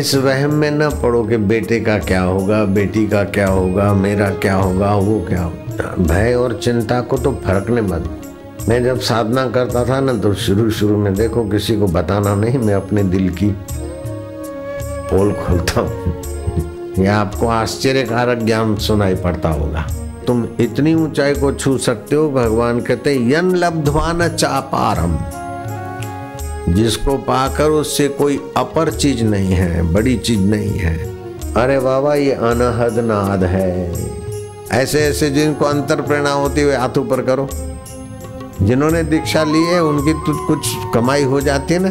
इस वहम में ना पड़ो कि बेटे का क्या होगा बेटी का क्या होगा मेरा क्या होगा वो क्या होगा भय और चिंता को तो फर्कने मत मैं जब साधना करता था ना तो शुरू शुरू में देखो किसी को बताना नहीं मैं अपने दिल की पोल खोलता हूँ या आपको आश्चर्यकारक ज्ञान सुनाई पड़ता होगा तुम इतनी ऊंचाई को छू सकते हो भगवान कहते यन लब्धवान चापारम जिसको पाकर उससे कोई अपर चीज नहीं है बड़ी चीज नहीं है अरे बाबा ये अनहद नाद है ऐसे ऐसे जिनको अंतर प्रेरणा होती हुई हाथ ऊपर करो जिन्होंने दीक्षा ली है उनकी तो कुछ कमाई हो जाती है ना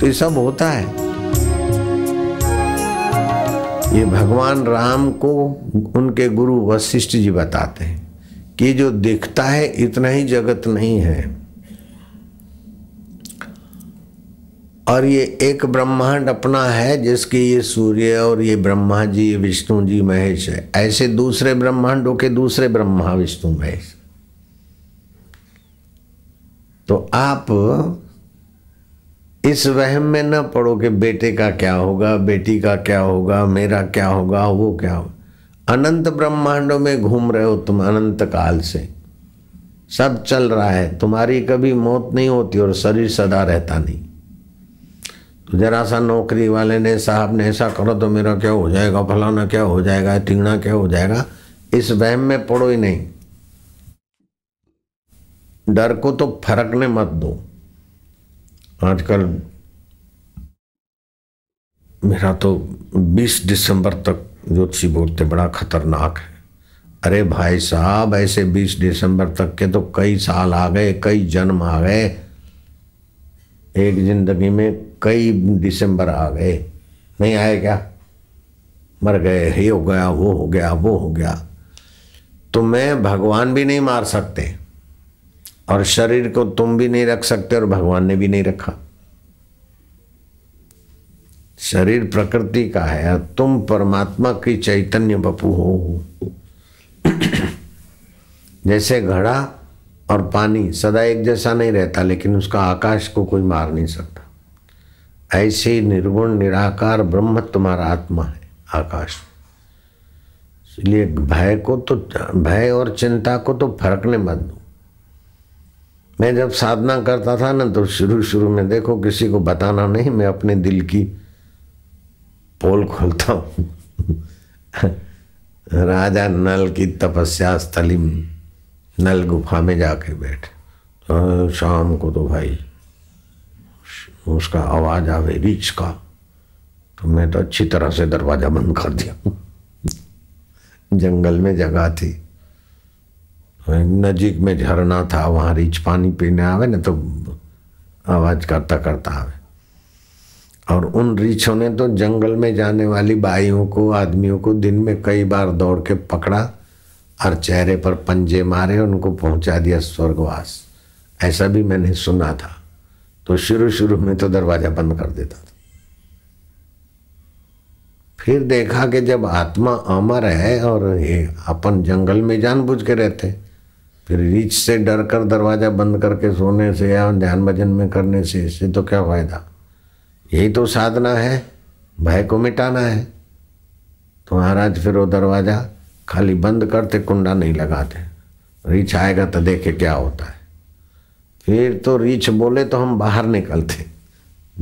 तो ये सब होता है ये भगवान राम को उनके गुरु वशिष्ठ जी बताते हैं कि जो दिखता है इतना ही जगत नहीं है और ये एक ब्रह्मांड अपना है जिसके ये सूर्य और ये ब्रह्मा जी विष्णु जी महेश है ऐसे दूसरे ब्रह्मांडों के दूसरे ब्रह्मा विष्णु महेश तो आप इस वहम में न पड़ो कि बेटे का क्या होगा बेटी का क्या होगा मेरा क्या होगा वो क्या होगा अनंत ब्रह्मांडों में घूम रहे हो तुम अनंत काल से सब चल रहा है तुम्हारी कभी मौत नहीं होती और शरीर सदा रहता नहीं जरा सा नौकरी वाले ने साहब ने ऐसा करो तो मेरा क्या हो जाएगा फलाना क्या हो जाएगा टिंगना क्या हो जाएगा इस वहम में पड़ो ही नहीं डर को तो फरकने मत दो आजकल मेरा तो 20 दिसंबर तक ज्योतिषी बोलते बड़ा खतरनाक है अरे भाई साहब ऐसे 20 दिसंबर तक के तो कई साल आ गए कई जन्म आ गए एक जिंदगी में कई दिसंबर आ गए नहीं आए क्या मर गए ये हो गया वो हो गया वो हो गया तो मैं भगवान भी नहीं मार सकते और शरीर को तुम भी नहीं रख सकते और भगवान ने भी नहीं रखा शरीर प्रकृति का है और तुम परमात्मा की चैतन्य बपू हो जैसे घड़ा और पानी सदा एक जैसा नहीं रहता लेकिन उसका आकाश को कोई मार नहीं सकता ऐसे निर्गुण निराकार ब्रह्म तुम्हारा आत्मा है आकाश इसलिए भय को तो भय और चिंता को तो फरकने मत दो मैं जब साधना करता था ना तो शुरू शुरू में देखो किसी को बताना नहीं मैं अपने दिल की पोल खोलता हूँ राजा नल की तपस्या स्थली में नल गुफा में जाके बैठ तो शाम को तो भाई उसका आवाज़ आवे रिच का तो मैं तो अच्छी तरह से दरवाज़ा बंद कर दिया जंगल में जगह थी तो नजीक में झरना था वहाँ रिच पानी पीने आवे ना तो आवाज़ करता करता आवे और उन रिछों ने तो जंगल में जाने वाली बाइयों को आदमियों को दिन में कई बार दौड़ के पकड़ा और चेहरे पर पंजे मारे उनको पहुंचा दिया स्वर्गवास ऐसा भी मैंने सुना था तो शुरू शुरू में तो दरवाजा बंद कर देता था फिर देखा कि जब आत्मा अमर है और ये अपन जंगल में जानबूझ के रहते फिर रीच से डर कर दरवाजा बंद करके सोने से या ध्यान भजन में करने से इससे तो क्या फायदा यही तो साधना है भय को मिटाना है तो महाराज फिर वो दरवाज़ा खाली बंद करते कुंडा नहीं लगाते रीछ आएगा तो देखे क्या होता है फिर तो रीछ बोले तो हम बाहर निकलते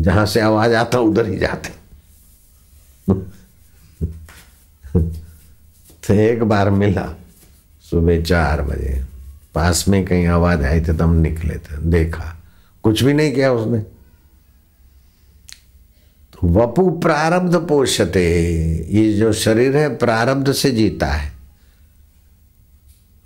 जहाँ से आवाज़ आता उधर ही जाते तो एक बार मिला सुबह चार बजे पास में कहीं आवाज़ आई थी तो हम निकले थे देखा कुछ भी नहीं किया उसने तो वपु प्रारब्ध पोषते ये जो शरीर है प्रारब्ध से जीता है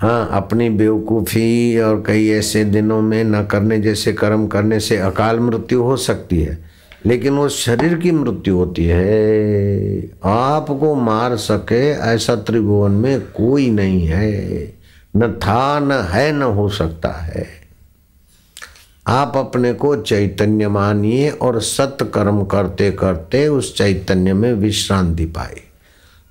हाँ अपनी बेवकूफ़ी और कई ऐसे दिनों में न करने जैसे कर्म करने से अकाल मृत्यु हो सकती है लेकिन वो शरीर की मृत्यु होती है आपको मार सके ऐसा त्रिभुवन में कोई नहीं है न था न है न हो सकता है आप अपने को चैतन्य मानिए और कर्म करते करते उस चैतन्य में विश्रांति पाए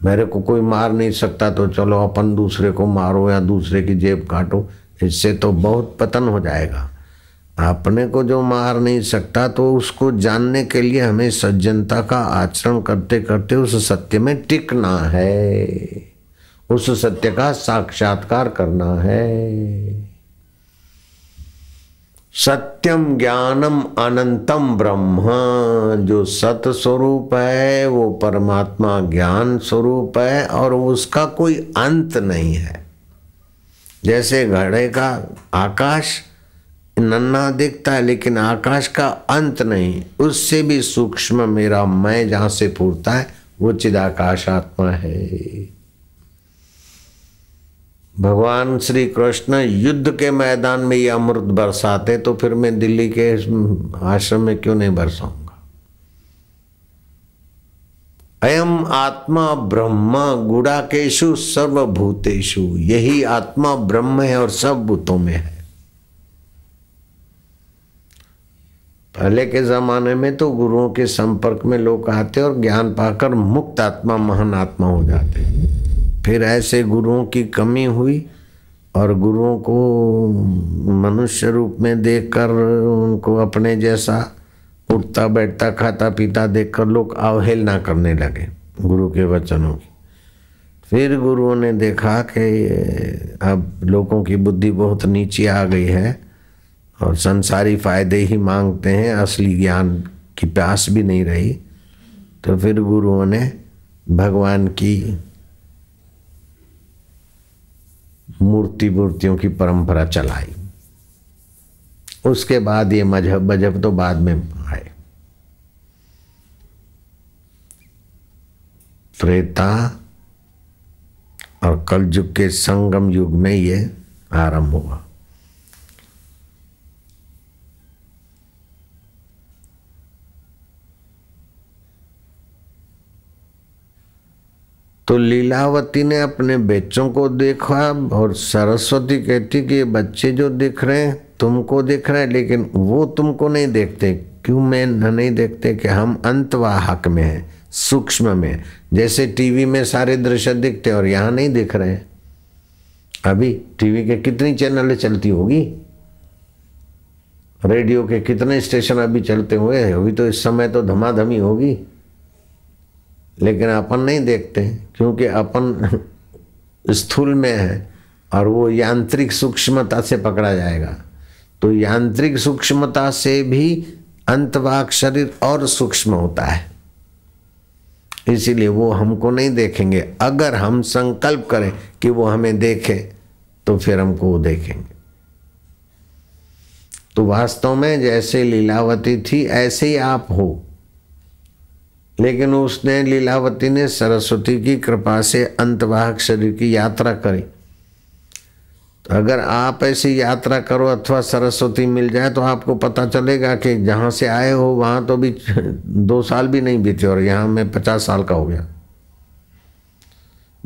मेरे को कोई मार नहीं सकता तो चलो अपन दूसरे को मारो या दूसरे की जेब काटो इससे तो बहुत पतन हो जाएगा अपने को जो मार नहीं सकता तो उसको जानने के लिए हमें सज्जनता का आचरण करते करते उस सत्य में टिकना है उस सत्य का साक्षात्कार करना है सत्यम ज्ञानम अनंतम ब्रह्म जो सत स्वरूप है वो परमात्मा ज्ञान स्वरूप है और उसका कोई अंत नहीं है जैसे घड़े का आकाश नन्ना दिखता है लेकिन आकाश का अंत नहीं उससे भी सूक्ष्म मेरा मैं जहाँ से फूटता है वो चिदाकाश आत्मा है भगवान श्री कृष्ण युद्ध के मैदान में ये अमृत बरसाते तो फिर मैं दिल्ली के आश्रम में क्यों नहीं बरसाऊंगा अयम आत्मा ब्रह्म गुड़ाकेशु सर्वभूतेशु यही आत्मा ब्रह्म है और सब भूतों में है पहले के जमाने में तो गुरुओं के संपर्क में लोग आते और ज्ञान पाकर मुक्त आत्मा महान आत्मा हो जाते फिर ऐसे गुरुओं की कमी हुई और गुरुओं को मनुष्य रूप में देखकर उनको अपने जैसा उठता बैठता खाता पीता देखकर लोग अवहेलना करने लगे गुरु के वचनों की फिर गुरुओं ने देखा कि अब लोगों की बुद्धि बहुत नीचे आ गई है और संसारी फायदे ही मांगते हैं असली ज्ञान की प्यास भी नहीं रही तो फिर गुरुओं ने भगवान की मूर्ति मूर्तियों की परंपरा चलाई उसके बाद ये मजहब मजहब तो बाद में आए त्रेता और कलयुग के संगम युग में ये आरंभ हुआ तो लीलावती ने अपने बच्चों को देखा और सरस्वती कहती कि ये बच्चे जो दिख रहे हैं तुमको दिख रहे हैं लेकिन वो तुमको नहीं देखते क्यों मैं नहीं देखते कि हम अंतवाहक में हैं सूक्ष्म में जैसे टीवी में सारे दृश्य दिखते और यहाँ नहीं दिख रहे हैं अभी टीवी के कितनी चैनलें चलती होगी रेडियो के कितने स्टेशन अभी चलते हुए अभी तो इस समय तो धमाधमी होगी लेकिन अपन नहीं देखते क्योंकि अपन स्थूल में है और वो यांत्रिक सूक्ष्मता से पकड़ा जाएगा तो यांत्रिक सूक्ष्मता से भी अंतवाक शरीर और सूक्ष्म होता है इसीलिए वो हमको नहीं देखेंगे अगर हम संकल्प करें कि वो हमें देखे तो फिर हमको वो देखेंगे तो वास्तव में जैसे लीलावती थी ऐसे ही आप हो लेकिन उसने लीलावती ने सरस्वती की कृपा से अंतवाहक शरीर की यात्रा करी तो अगर आप ऐसी यात्रा करो अथवा सरस्वती मिल जाए तो आपको पता चलेगा कि जहाँ से आए हो वहाँ तो भी दो साल भी नहीं बीते और यहाँ मैं पचास साल का हो गया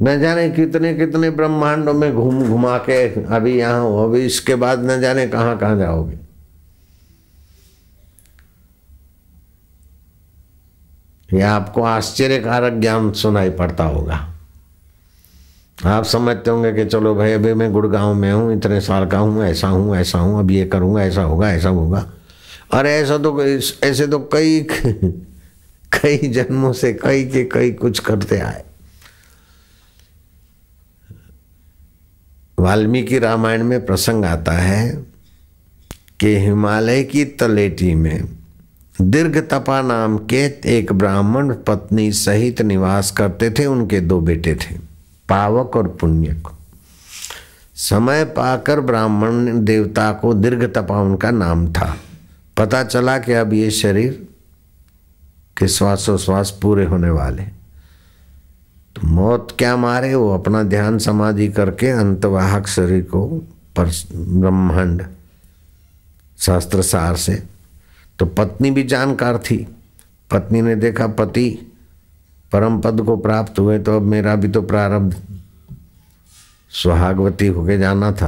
न जाने कितने कितने ब्रह्मांडों में घूम घुमा के अभी यहाँ हो अभी इसके बाद न जाने कहाँ कहाँ जाओगे यह आपको आश्चर्यकारक ज्ञान सुनाई पड़ता होगा आप समझते होंगे कि चलो भाई अभी मैं गुड़गांव में हूँ इतने साल का हूँ ऐसा हूँ ऐसा हूँ अब ये करूँगा ऐसा होगा ऐसा होगा अरे ऐसा तो ऐसे तो कई कई जन्मों से कई के कई कुछ करते आए वाल्मीकि रामायण में प्रसंग आता है कि हिमालय की तलेटी में दीर्घ तपा नाम के एक ब्राह्मण पत्नी सहित निवास करते थे उनके दो बेटे थे पावक और पुण्यक समय पाकर ब्राह्मण देवता को दीर्घ तपा उनका नाम था पता चला कि अब ये शरीर के श्वासोश्वास पूरे होने वाले तो मौत क्या मारे वो अपना ध्यान समाधि करके अंतवाहक शरीर को पर ब्रह्मांड सार से तो पत्नी भी जानकार थी पत्नी ने देखा पति परम पद को प्राप्त हुए तो अब मेरा भी तो प्रारब्ध सुहागवती होके जाना था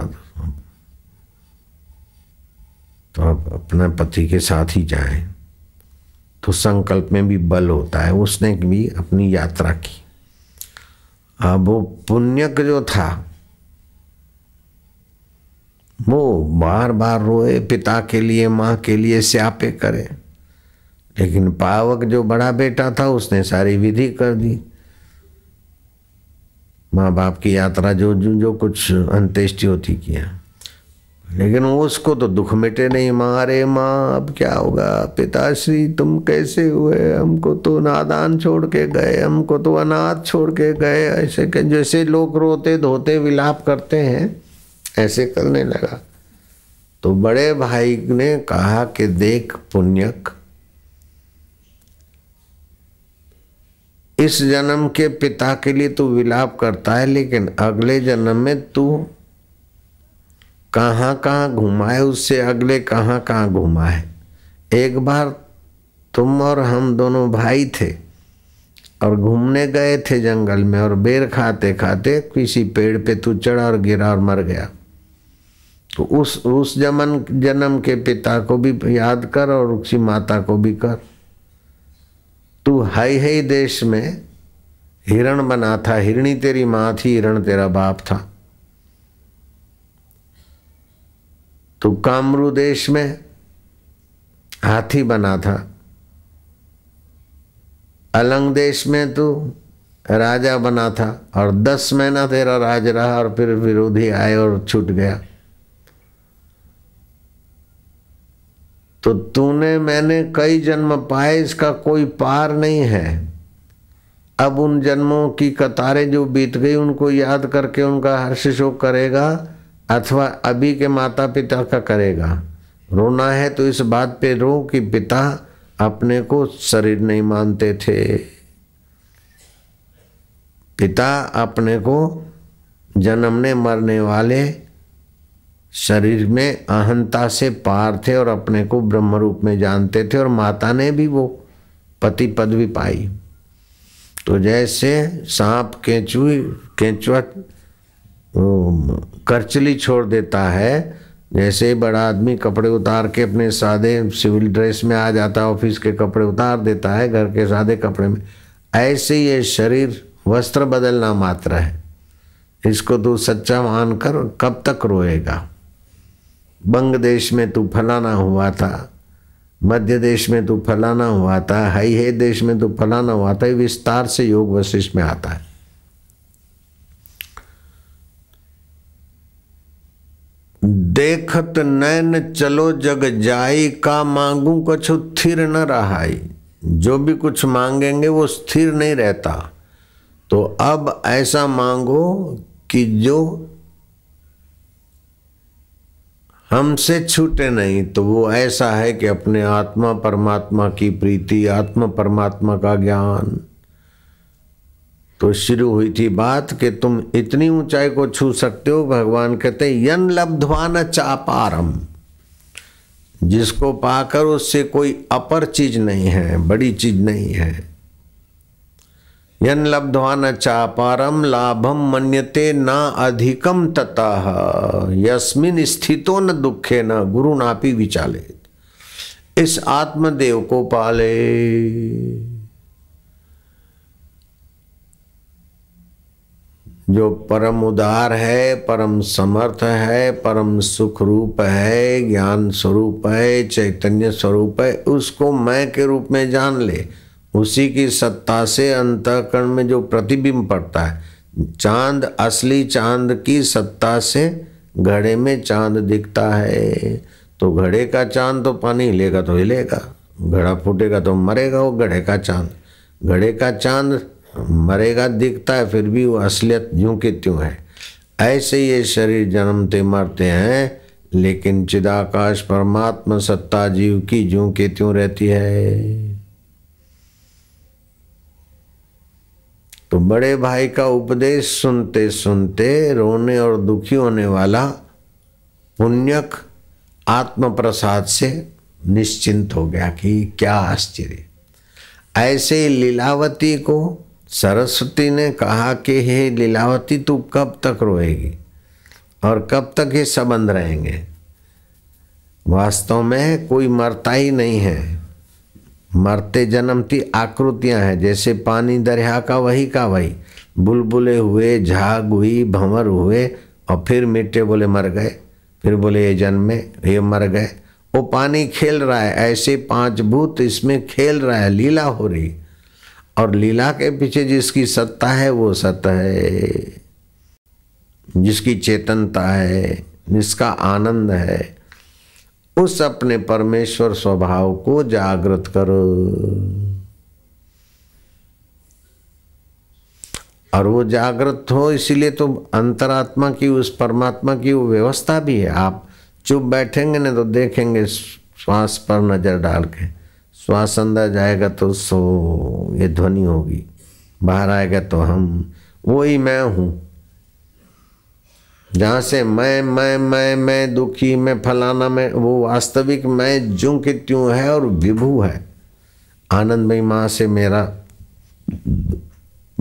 तो अब अपने पति के साथ ही जाए तो संकल्प में भी बल होता है उसने भी अपनी यात्रा की अब वो पुण्यक जो था वो बार बार रोए पिता के लिए माँ के लिए स्यापे करे लेकिन पावक जो बड़ा बेटा था उसने सारी विधि कर दी माँ बाप की यात्रा जो जो, जो कुछ अंत्येष्टि होती किया लेकिन उसको तो दुख मिटे नहीं माँ अरे माँ अब क्या होगा पिताश्री तुम कैसे हुए हमको तो नादान छोड़ के गए हमको तो अनाथ छोड़ के गए ऐसे के जैसे लोग रोते धोते विलाप करते हैं ऐसे करने लगा तो बड़े भाई ने कहा कि देख पुण्यक इस जन्म के पिता के लिए तू विलाप करता है लेकिन अगले जन्म में तू कहाँ कहाँ घुमाए उससे अगले कहाँ कहाँ घुमाए एक बार तुम और हम दोनों भाई थे और घूमने गए थे जंगल में और बेर खाते खाते किसी पेड़ पे तू चढ़ा और गिरा और मर गया तो उस उस जमन जन्म के पिता को भी याद कर और उसकी माता को भी कर तू हाई हई देश में हिरण बना था हिरणी तेरी माँ थी हिरण तेरा बाप था तू कामरू देश में हाथी बना था अलंग देश में तू राजा बना था और दस महीना तेरा राज रहा और फिर विरोधी आए और छूट गया तो तूने मैंने कई जन्म पाए इसका कोई पार नहीं है अब उन जन्मों की कतारें जो बीत गई उनको याद करके उनका हर्ष शोक करेगा अथवा अभी के माता पिता का करेगा रोना है तो इस बात पे रो कि पिता अपने को शरीर नहीं मानते थे पिता अपने को जन्मने मरने वाले शरीर में अहंता से पार थे और अपने को ब्रह्म रूप में जानते थे और माता ने भी वो पति पदवी पाई तो जैसे सांप केंचुई केंचुआ करचली छोड़ देता है जैसे बड़ा आदमी कपड़े उतार के अपने सादे सिविल ड्रेस में आ जाता है ऑफिस के कपड़े उतार देता है घर के सादे कपड़े में ऐसे ये शरीर वस्त्र बदलना मात्र है इसको तू सच्चा मानकर कब तक रोएगा बंग देश में तू फलाना हुआ था मध्य देश में तू फलाना हुआ था हई हे देश में तू फलाना हुआ था विस्तार से योग वशिष्ठ में आता है देखत नैन चलो जग जाई का मांगू कछु थिर न रहा जो भी कुछ मांगेंगे वो स्थिर नहीं रहता तो अब ऐसा मांगो कि जो हमसे छूटे नहीं तो वो ऐसा है कि अपने आत्मा परमात्मा की प्रीति आत्मा परमात्मा का ज्ञान तो शुरू हुई थी बात कि तुम इतनी ऊंचाई को छू सकते हो भगवान कहते यन लब्धवान न चापारम जिसको पाकर उससे कोई अपर चीज नहीं है बड़ी चीज नहीं है यन लब्धवान न चापारम लाभम मन्यते न अधिकम ततः यस्मिन स्थितो न दुखे न गुरु नापी विचाले इस आत्मदेव को पाले जो परम उदार है परम समर्थ है परम सुख रूप है ज्ञान स्वरूप है चैतन्य स्वरूप है उसको मैं के रूप में जान ले उसी की सत्ता से अंतकरण में जो प्रतिबिंब पड़ता है चांद असली चांद की सत्ता से घड़े में चांद दिखता है तो घड़े का चांद तो पानी हिलेगा तो हिलेगा घड़ा फूटेगा तो मरेगा वो घड़े का चांद घड़े का चांद मरेगा दिखता है फिर भी वो असलियत यूं के त्यों है ऐसे ये शरीर जन्मते मरते हैं लेकिन चिदाकाश परमात्मा सत्ता जीव की जूं के त्यों रहती है तो बड़े भाई का उपदेश सुनते सुनते रोने और दुखी होने वाला पुण्यक आत्म प्रसाद से निश्चिंत हो गया कि क्या आश्चर्य ऐसे लीलावती को सरस्वती ने कहा कि हे लीलावती तू कब तक रोएगी और कब तक ये संबंध रहेंगे वास्तव में कोई मरता ही नहीं है मरते जन्मती आकृतियां हैं जैसे पानी दरिया का वही का वही बुलबुले हुए झाग हुई भंवर हुए और फिर मिट्टे बोले मर गए फिर बोले ये जन्मे ये मर गए वो पानी खेल रहा है ऐसे पांच भूत इसमें खेल रहा है लीला हो रही और लीला के पीछे जिसकी सत्ता है वो सत है जिसकी चेतनता है जिसका आनंद है उस अपने परमेश्वर स्वभाव को जागृत करो और वो जागृत हो इसीलिए तो अंतरात्मा की उस परमात्मा की वो व्यवस्था भी है आप चुप बैठेंगे ना तो देखेंगे श्वास पर नजर डाल के श्वास अंदर जाएगा तो सो ये ध्वनि होगी बाहर आएगा तो हम वो ही मैं हूँ जहाँ से मैं मैं मैं मैं दुखी मैं फलाना मैं वो वास्तविक मैं जो कि त्यों है और विभू है आनंदमयी माँ से मेरा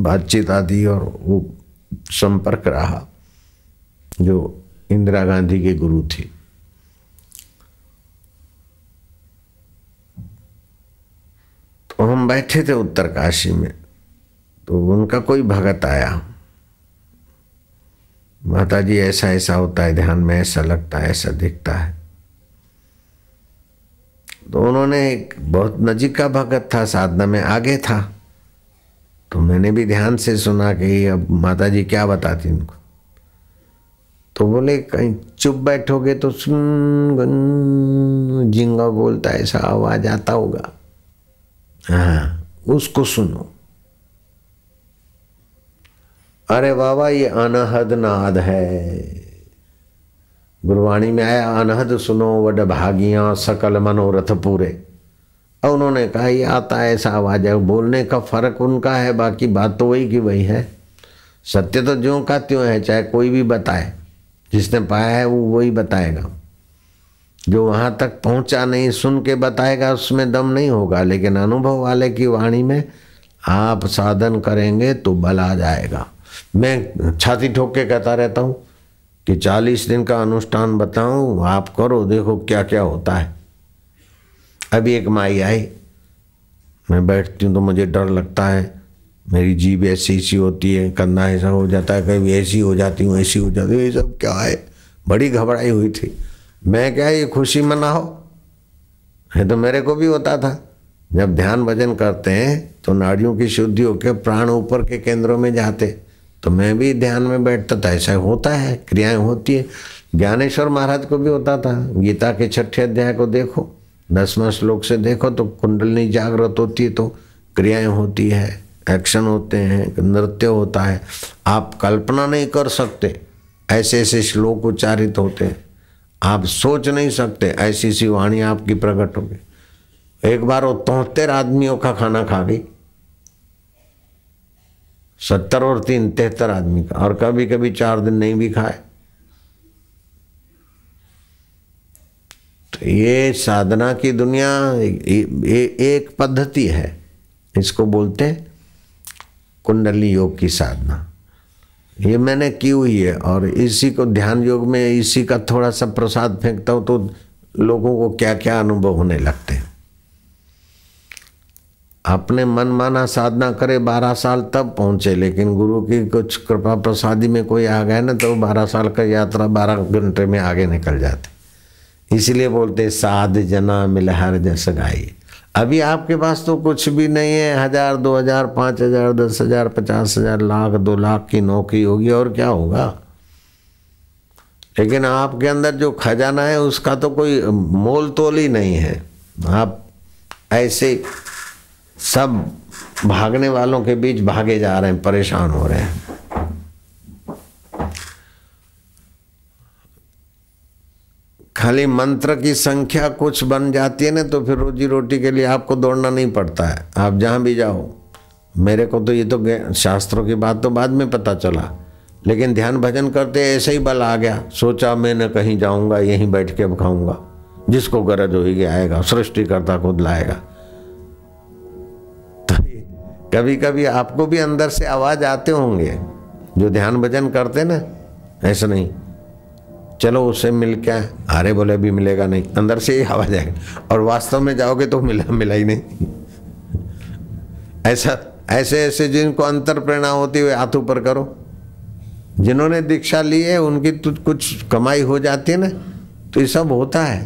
बातचीत आदि और वो संपर्क रहा जो इंदिरा गांधी के गुरु थे तो हम बैठे थे उत्तरकाशी में तो उनका कोई भगत आया माता जी ऐसा ऐसा होता है ध्यान में ऐसा लगता है ऐसा दिखता है तो उन्होंने एक बहुत नजीक का भगत था साधना में आगे था तो मैंने भी ध्यान से सुना कि अब माता जी क्या बताती उनको तो बोले कहीं चुप बैठोगे तो सुन जिंगा बोलता ऐसा आवाज आता होगा हाँ उसको सुनो अरे बाबा ये अनहद नाद है गुरुवाणी में आया अनहद सुनो वड भागिया सकल मनोरथ पूरे और उन्होंने कहा ये आता ऐसा आवाज है बोलने का फर्क उनका है बाकी बात तो वही की वही है सत्य तो ज्यों का त्यों है चाहे कोई भी बताए जिसने पाया है वो वही बताएगा जो वहाँ तक पहुँचा नहीं सुन के बताएगा उसमें दम नहीं होगा लेकिन अनुभव वाले की वाणी में आप साधन करेंगे तो बल आ जाएगा मैं छाती ठोक के कहता रहता हूँ कि चालीस दिन का अनुष्ठान बताऊं आप करो देखो क्या क्या होता है अभी एक माई आई मैं बैठती हूँ तो मुझे डर लगता है मेरी जीभ ऐसी ऐसी होती है कंधा ऐसा हो जाता है कभी ऐसी हो जाती हूँ ऐसी हो जाती हूँ ये सब क्या है बड़ी घबराई हुई थी मैं क्या ये खुशी मनाओ है तो मेरे को भी होता था जब ध्यान भजन करते हैं तो नाड़ियों की शुद्धि होकर प्राण ऊपर के केंद्रों में जाते हैं तो मैं भी ध्यान में बैठता था ऐसा होता है क्रियाएं होती है ज्ञानेश्वर महाराज को भी होता था गीता के छठे अध्याय को देखो दसवा श्लोक से देखो तो कुंडलनी जागृत होती है तो क्रियाएं होती है एक्शन होते हैं नृत्य होता है आप कल्पना नहीं कर सकते ऐसे ऐसे श्लोक उच्चारित होते हैं आप सोच नहीं सकते ऐसी ऐसी वाणी आपकी प्रकट होगी एक बार वो तोहत्तर आदमियों का खाना खा गई सत्तर और तीन तिहत्तर आदमी का और कभी कभी चार दिन नहीं भी खाए तो ये साधना की दुनिया ए, एक पद्धति है इसको बोलते हैं कुंडली योग की साधना ये मैंने की हुई है और इसी को ध्यान योग में इसी का थोड़ा सा प्रसाद फेंकता हूँ तो लोगों को क्या क्या अनुभव होने लगते हैं अपने मनमाना साधना करे बारह साल तब पहुंचे लेकिन गुरु की कुछ कृपा प्रसादी में कोई आ गया ना तो बारह साल का यात्रा बारह घंटे में आगे निकल जाती इसलिए बोलते साध जना मिलहर जस गाई अभी आपके पास तो कुछ भी नहीं है हजार दो हजार पाँच हजार दस हजार पचास हजार लाख दो लाख की नौकरी होगी और क्या होगा लेकिन आपके अंदर जो खजाना है उसका तो कोई मोल तोल ही नहीं है आप ऐसे सब भागने वालों के बीच भागे जा रहे हैं परेशान हो रहे हैं खाली मंत्र की संख्या कुछ बन जाती है ना तो फिर रोजी रोटी के लिए आपको दौड़ना नहीं पड़ता है आप जहाँ भी जाओ मेरे को तो ये तो शास्त्रों की बात तो बाद में पता चला लेकिन ध्यान भजन करते ऐसे ही बल आ गया सोचा मैं न कहीं जाऊंगा यहीं बैठ के खाऊंगा जिसको गरज होगी आएगा सृष्टिकर्ता खुद लाएगा कभी कभी आपको भी अंदर से आवाज आते होंगे जो ध्यान भजन करते ना ऐसा नहीं चलो उससे मिल क्या अरे बोले अभी मिलेगा नहीं अंदर से ही आवाज आएगी और वास्तव में जाओगे तो मिला मिला ही नहीं ऐसा ऐसे ऐसे जिनको अंतर प्रेरणा होती है हाथ ऊपर करो जिन्होंने दीक्षा ली है उनकी तो कुछ कमाई हो जाती है ना तो ये सब होता है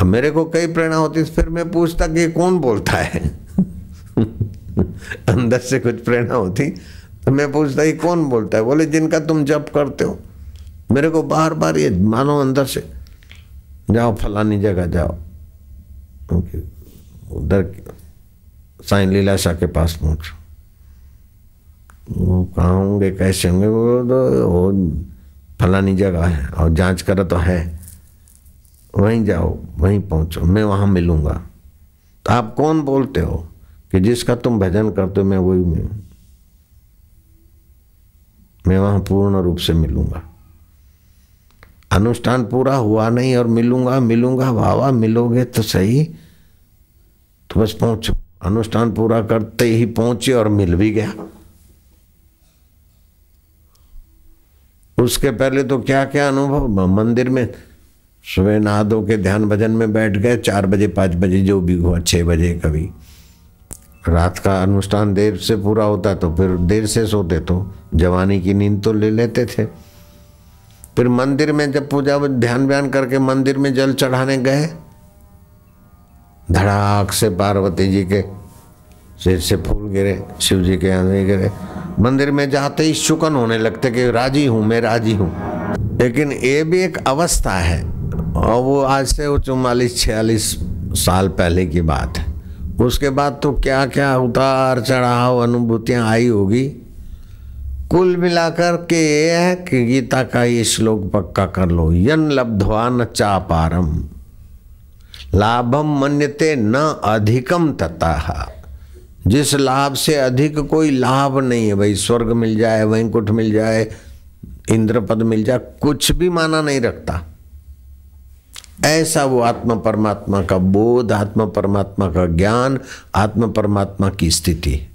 अब मेरे को कई प्रेरणा होती है फिर मैं पूछता कि कौन बोलता है अंदर से कुछ प्रेरणा होती तो मैं पूछता ये कौन बोलता है बोले जिनका तुम जप करते हो मेरे को बार बार ये मानो अंदर से जाओ फलानी जगह जाओ उधर साई लीला शाह के पास पहुँचो वो कहाँ होंगे कैसे होंगे वो तो वो फलानी जगह है और जांच करो तो है वहीं जाओ वहीं पहुँचो मैं वहाँ मिलूंगा तो आप कौन बोलते हो कि जिसका तुम भजन करते हो मैं वही में मैं वहां पूर्ण रूप से मिलूंगा अनुष्ठान पूरा हुआ नहीं और मिलूंगा मिलूंगा भावा मिलोगे तो सही तो बस पहुंचो अनुष्ठान पूरा करते ही पहुंचे और मिल भी गया उसके पहले तो क्या क्या अनुभव मंदिर में सुबह नहा धो के ध्यान भजन में बैठ गए चार बजे पाँच बजे जो भी हुआ छः बजे कभी रात का अनुष्ठान देर से पूरा होता तो फिर देर से सोते तो जवानी की नींद तो ले लेते थे फिर मंदिर में जब पूजा ध्यान व्यान करके मंदिर में जल चढ़ाने गए धड़ाक से पार्वती जी के सिर से फूल गिरे शिव जी के आंधी गिरे मंदिर में जाते ही शुकन होने लगते कि राजी हूँ मैं राजी हूँ लेकिन ये भी एक अवस्था है और वो आज से वो चौवालीस छियालीस साल पहले की बात है उसके बाद तो क्या क्या उतार चढ़ाव अनुभूतियाँ आई होगी कुल मिलाकर के ये है कि गीता का ये श्लोक पक्का कर लो यन लब्धवा न चापारम लाभम मन्यते न अधिकम तथा जिस लाभ से अधिक कोई लाभ नहीं है भाई स्वर्ग मिल जाए वैंकुंठ मिल जाए इंद्रपद मिल जाए कुछ भी माना नहीं रखता ऐसा वो आत्मा परमात्मा का बोध आत्मा परमात्मा का ज्ञान आत्मा परमात्मा की स्थिति